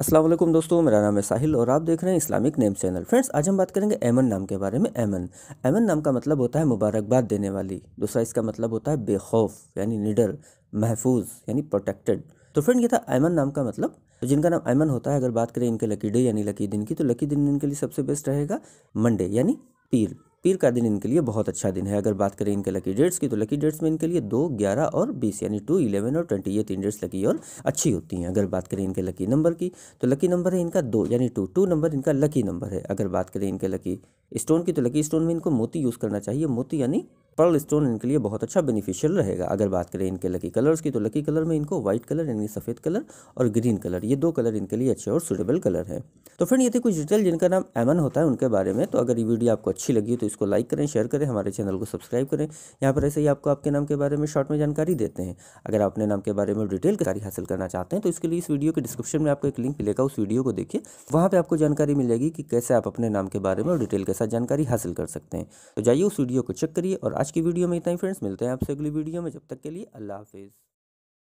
असलम दोस्तों मेरा नाम है साहिल और आप देख रहे हैं इस्लामिक नेम चैनल फ्रेंड्स आज हम बात करेंगे एमन नाम के बारे में एमन एमन नाम का मतलब होता है मुबारकबाद देने वाली दूसरा इसका मतलब होता है बेखौफ यानी निडर महफूज यानी प्रोटेक्टेड तो फ्रेंड ये था ऐमन नाम का मतलब तो जिनका नाम ऐमन होता है अगर बात करें इनके लकी डे यानी लकी दिन की तो लकी दिन इनके लिए सबसे बेस्ट रहेगा मंडे यानी पीर पीर का दिन इनके लिए बहुत अच्छा दिन है अगर बात करें इनके लकी डेट्स की तो लकी डेट्स में इनके लिए दो ग्यारह और बीस यानी टू इलेवन और ट्वेंटी ये तीन डेट्स लकी और अच्छी होती हैं अगर बात करें इनके लकी नंबर की तो लकी नंबर है इनका दो यानी टू टू नंबर इनका लकी नंबर है अगर बात करें इनके लकी स्टोन की तो लकी स्टोन में इनको मोती यूज़ करना चाहिए मोती यानी पर्ल स्टोन इनके लिए बहुत अच्छा बेनिफिशियल रहेगा अगर बात करें इनके लकी कलर्स की तो लकी कलर में इनको व्हाइट कलर यानी सफ़ेद कलर और ग्रीन कलर ये दो कलर इनके लिए अच्छे और सुटेबल कलर है तो फ्रेंड ये थे कुछ डिटेल जिनका नाम एमन होता है उनके बारे में तो अगर ये वीडियो आपको अच्छी लगी तो इसको लाइक करें शेयर करें हमारे चैनल को सब्सक्राइब करें यहाँ पर ऐसे ही आपको आपके नाम के बारे में शॉर्ट में जानकारी देते हैं अगर आप अपने नाम के बारे में डिटेल जानकारी हासिल करना चाहते हैं तो इसके लिए इस वीडियो के डिस्क्रिप्शन में आपको एक लिंक मिलेगा उस वीडियो को देखिए वहाँ पर आपको जानकारी मिलेगी कि कैसे आप अपने नाम के बारे में डिटेल के साथ जानकारी हासिल कर सकते हैं तो जाइए उस वीडियो को चेक करिए और आज आज की वीडियो में इतना ही फ्रेंड्स मिलते हैं आपसे अगली वीडियो में जब तक के लिए अल्लाह हाफिज़